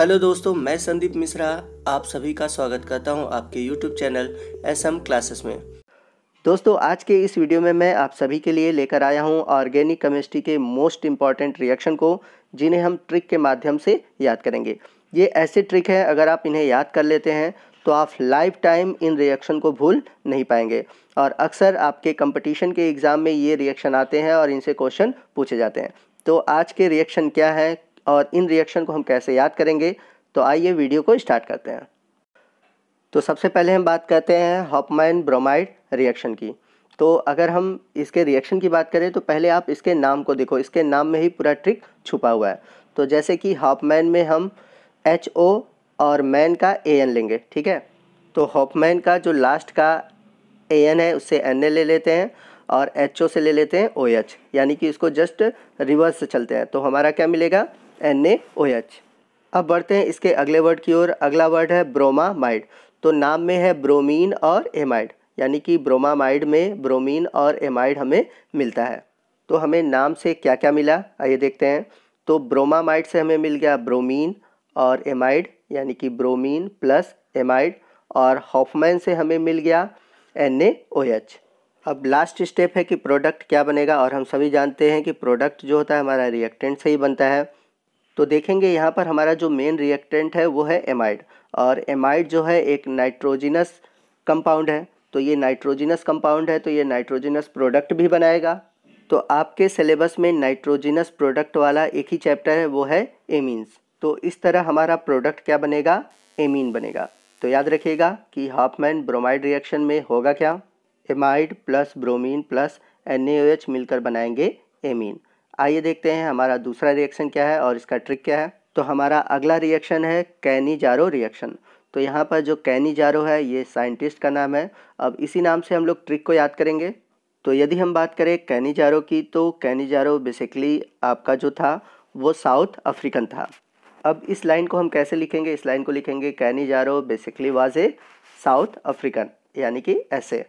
hello दोस्तों मैं संदीप मिश्रा आप सभी का स्वागत करता हूं आपके YouTube channel S M classes में दोस्तों आज के इस वीडियो में मैं आप सभी के लिए लेकर आया हूं ऑर्गेनिक केमिस्ट्री के मोस्ट इम्पॉर्टेंट रिएक्शन को जिन्हें हम ट्रिक के माध्यम से याद करेंगे ये ऐसे ट्रिक है अगर आप इन्हें याद कर लेते हैं तो आप लाइफ टाइम इन रिएक्शन को भूल नहीं पाएंगे और अक्सर आपके कंपटीशन के एग्ज़ाम में ये रिएक्शन आते हैं और इनसे क्वेश्चन पूछे जाते हैं तो आज के रिएक्शन क्या है और इन रिएक्शन को हम कैसे याद करेंगे तो आइए वीडियो को स्टार्ट करते हैं तो सबसे पहले हम बात करते हैं हॉपमैन ब्रोमाइड रिएक्शन की तो अगर हम इसके रिएक्शन की बात करें तो पहले आप इसके नाम को देखो इसके नाम में ही पूरा ट्रिक छुपा हुआ है तो जैसे कि हॉपमैन में हम एच ओ और मैन का ए एन लेंगे ठीक है तो हॉपमैन का जो लास्ट का ए एन है उससे एन ए ले लेते हैं और एच ओ से ले लेते हैं ओ एच यानी कि इसको जस्ट रिवर्स से चलते हैं तो हमारा क्या मिलेगा एन ए ओ एच अब बढ़ते हैं इसके अगले वर्ड की ओर अगला वर्ड है ब्रोमामाइड तो नाम में है ब्रोमीन और एमाइड यानी कि ब्रोमामाइड में ब्रोमीन और एमाइड हमें मिलता है तो हमें नाम से क्या क्या मिला आइए देखते हैं तो ब्रोमामाइड से हमें मिल गया ब्रोमीन और एमाइड यानी कि ब्रोमीन प्लस एमाइड और हॉफमैन से हमें मिल गया एन अब लास्ट स्टेप है कि प्रोडक्ट क्या बनेगा और हम सभी जानते हैं कि प्रोडक्ट जो होता है हमारा रिएक्टेंट से ही बनता है तो देखेंगे यहाँ पर हमारा जो मेन रिएक्टेंट है वो है एमाइड और एमाइड जो है एक नाइट्रोजिनस कंपाउंड है तो ये नाइट्रोजिनस कंपाउंड है तो ये नाइट्रोजिनस प्रोडक्ट भी बनाएगा तो आपके सिलेबस में नाइट्रोजिनस प्रोडक्ट वाला एक ही चैप्टर है वो है एमीन्स तो इस तरह हमारा प्रोडक्ट क्या बनेगा एमीन बनेगा तो याद रखिएगा कि हॉफमैन ब्रोमाइड रिएक्शन में होगा क्या amide plus bromine plus N मिलकर बनाएंगे एमीन आइए देखते हैं हमारा दूसरा रिएक्शन क्या है और इसका ट्रिक क्या है तो हमारा अगला रिएक्शन है कैनी जारो रिएक्शन तो यहाँ पर जो कैनी जारो है ये साइंटिस्ट का नाम है अब इसी नाम से हम लोग ट्रिक को याद करेंगे तो यदि हम बात करें कैनी जारो की तो कैनी जारो बेसिकली आपका जो था वो साउथ अफ्रीकन था अब इस लाइन को हम कैसे लिखेंगे इस लाइन को लिखेंगे Cannizzaro basically was a South African यानी कि ऐसे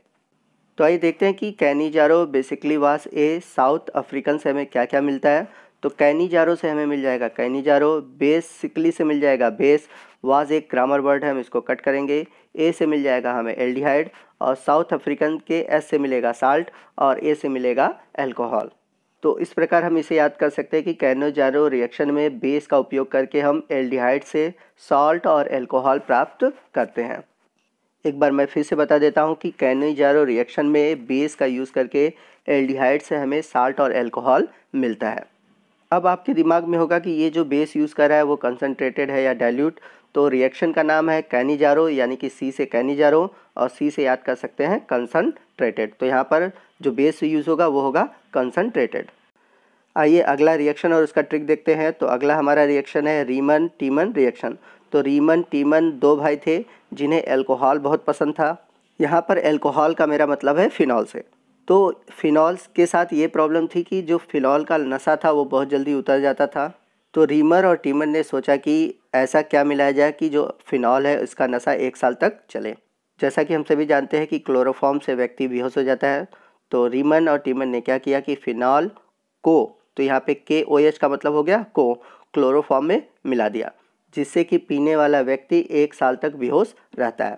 तो आइए देखते हैं कि कैनीजारो बेसिकली वास ए साउथ अफ्रीकन से हमें क्या क्या मिलता है तो कैनीजारो से हमें मिल जाएगा कैनीजारो बेसिकली से मिल जाएगा बेस वाज एक ग्रामर वर्ड है हम इसको कट करेंगे ए से मिल जाएगा हमें एल्डिहाइड और साउथ अफ्रीकन के एस से मिलेगा साल्ट और ए से मिलेगा एल्कोहल तो इस प्रकार हम इसे याद कर सकते हैं कि कैनोजारो रिएक्शन में बेस का उपयोग करके हम एल्डिहाइड से साल्ट और एल्कोहल प्राप्त करते हैं एक बार मैं फिर से बता देता हूँ कि कैनोजारो रिएक्शन में बेस का यूज़ करके एल्डिहाइड से हमें साल्ट और एल्कोहल मिलता है अब आपके दिमाग में होगा कि ये जो बेस यूज़ कर रहा है वो कंसनट्रेटेड है या डाइल्यूट तो रिएक्शन का नाम है कैनिजारो यानी कि सी से कैनिजारो और सी से याद कर सकते हैं कंसनट्रेटेड तो यहाँ पर जो बेस यूज़ होगा वो होगा कंसनट्रेटेड आइए अगला रिएक्शन और उसका ट्रिक देखते हैं तो अगला हमारा रिएक्शन है रीमन टीमन रिएक्शन तो रीमन टीमन दो भाई थे जिन्हें एल्कोहल बहुत पसंद था यहाँ पर एल्कोहल का मेरा मतलब है फ़िनॉल से तो फ़िनॉल्स के साथ ये प्रॉब्लम थी कि जो फ़िनॉल का नशा था वो बहुत जल्दी उतर जाता था तो रीमर और टीमन ने सोचा कि ऐसा क्या मिलाया जाए कि जो फ़िनॉल है उसका नशा एक साल तक चले जैसा कि हम सभी जानते हैं कि क्लोरोफॉर्म से व्यक्ति बेहोश हो जाता है तो रीमन और टीमन ने क्या किया कि फ़िनॉल को तो यहाँ पे के ओ एच का मतलब हो गया को क्लोरोफॉर्म में मिला दिया जिससे कि पीने वाला व्यक्ति एक साल तक बेहोश रहता है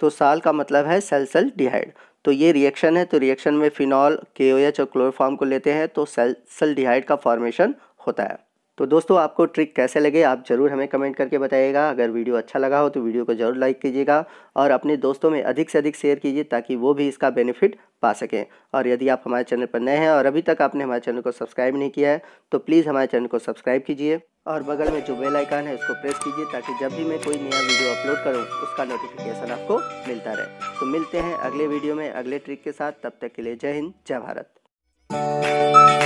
तो साल का मतलब है सेलसल डिहाइड तो ये रिएक्शन है तो रिएक्शन में फिनॉल के ओ एच और क्लोरोफॉर्म को लेते हैं तो सेलसल डिहाइड का फॉर्मेशन होता है तो दोस्तों आपको ट्रिक कैसे लगे आप ज़रूर हमें कमेंट करके बताइएगा अगर वीडियो अच्छा लगा हो तो वीडियो को ज़रूर लाइक कीजिएगा और अपने दोस्तों में अधिक से अधिक शेयर कीजिए ताकि वो भी इसका बेनिफिट पा सकें और यदि आप हमारे चैनल पर नए हैं और अभी तक आपने हमारे चैनल को सब्सक्राइब नहीं किया है तो प्लीज़ हमारे चैनल को सब्सक्राइब कीजिए और बगल में जो बेल आइकन है उसको प्रेस कीजिए ताकि जब भी मैं कोई नया वीडियो अपलोड करूँ उसका नोटिफिकेशन आपको मिलता रहे तो मिलते हैं अगले वीडियो में अगले ट्रिक के साथ तब तक के लिए जय हिंद जय भारत